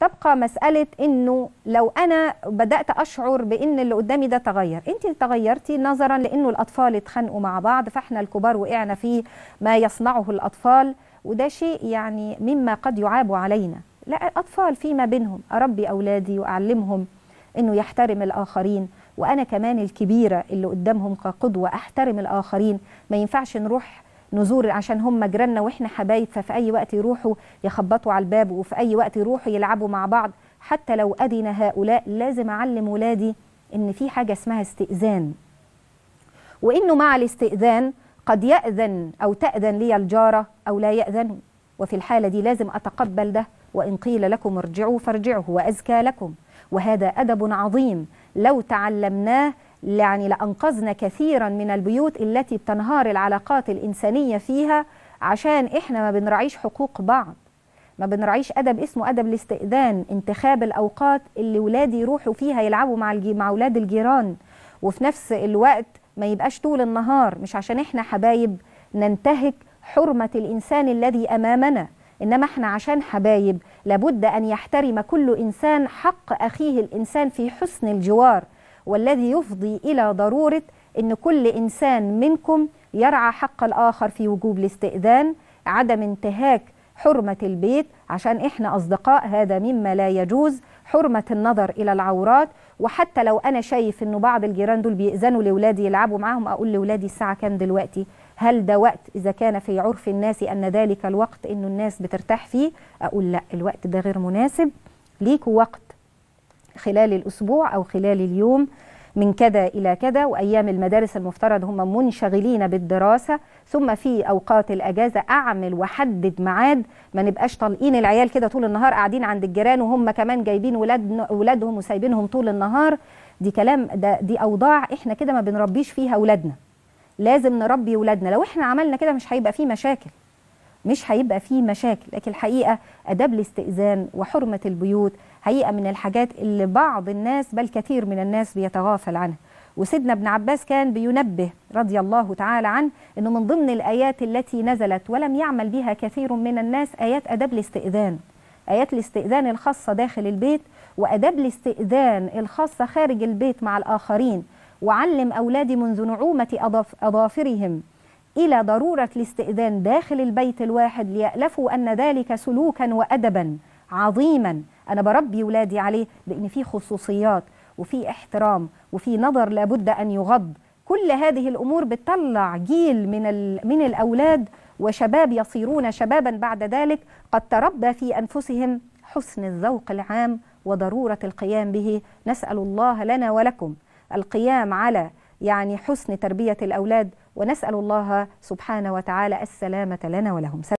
تبقى مسألة أنه لو أنا بدأت أشعر بأن اللي قدامي ده تغير أنت تغيرتي نظرا لأنه الأطفال اتخانقوا مع بعض فإحنا الكبار وقعنا في ما يصنعه الأطفال وده شيء يعني مما قد يعاب علينا لا الأطفال فيما بينهم أربي أولادي وأعلمهم أنه يحترم الآخرين وأنا كمان الكبيرة اللي قدامهم كقدوة أحترم الآخرين ما ينفعش نروح نزور عشان هم جيراننا واحنا حبايب ففي اي وقت يروحوا يخبطوا على الباب وفي اي وقت يروحوا يلعبوا مع بعض حتى لو ادنى هؤلاء لازم أعلم ولادي إن في حاجة اسمها استئذان وإنه مع الاستئذان قد يأذن أو تأذن لي الجارة أو لا يأذن وفي الحالة دي لازم أتقبل ده وإن قيل لكم ارجعوا فارجعوا وأزكى لكم وهذا أدب عظيم لو تعلمناه يعني لأنقذنا كثيرا من البيوت التي بتنهار العلاقات الإنسانية فيها عشان إحنا ما بنراعيش حقوق بعض ما بنراعيش أدب اسمه أدب الاستئذان انتخاب الأوقات اللي ولادي يروحوا فيها يلعبوا مع الجي... مع أولاد الجيران وفي نفس الوقت ما يبقاش طول النهار مش عشان إحنا حبايب ننتهك حرمة الإنسان الذي أمامنا إنما إحنا عشان حبايب لابد أن يحترم كل إنسان حق أخيه الإنسان في حسن الجوار والذي يفضي إلى ضرورة أن كل إنسان منكم يرعى حق الآخر في وجوب الاستئذان عدم انتهاك حرمة البيت عشان إحنا أصدقاء هذا مما لا يجوز حرمة النظر إلى العورات وحتى لو أنا شايف إنه بعض الجيران دول بيأذنوا لأولادي يلعبوا معاهم أقول لأولادي الساعة كام دلوقتي هل ده وقت إذا كان في عرف الناس أن ذلك الوقت إنه الناس بترتاح فيه أقول لا الوقت ده غير مناسب ليكوا وقت خلال الأسبوع أو خلال اليوم من كذا إلى كذا وأيام المدارس المفترض هم منشغلين بالدراسة ثم في أوقات الأجازة أعمل وحدد ميعاد ما نبقاش طالقين العيال كده طول النهار قاعدين عند الجيران وهم كمان جايبين ولاد ولادهم وسايبينهم طول النهار دي كلام ده دي أوضاع إحنا كده ما بنربيش فيها ولادنا لازم نربي ولادنا لو إحنا عملنا كده مش هيبقى فيه مشاكل مش هيبقى فيه مشاكل لكن الحقيقة أداب الاستئذان وحرمة البيوت حقيقة من الحاجات اللي بعض الناس بل كثير من الناس بيتغافل عنها وسيدنا ابن عباس كان بينبه رضي الله تعالى عنه أنه من ضمن الآيات التي نزلت ولم يعمل بها كثير من الناس آيات أداب الاستئذان آيات الاستئذان الخاصة داخل البيت وأداب الاستئذان الخاصة خارج البيت مع الآخرين وعلم أولادي منذ نعومة أظافرهم إلى ضرورة الاستئذان داخل البيت الواحد ليألفوا أن ذلك سلوكا وأدبا عظيما أنا بربي ولادي عليه لأن في خصوصيات وفي احترام وفي نظر لابد أن يغض كل هذه الأمور بتطلع جيل من, من الأولاد وشباب يصيرون شبابا بعد ذلك قد تربى في أنفسهم حسن الذوق العام وضرورة القيام به نسأل الله لنا ولكم القيام على يعني حسن تربية الأولاد ونسأل الله سبحانه وتعالى السلامة لنا ولهم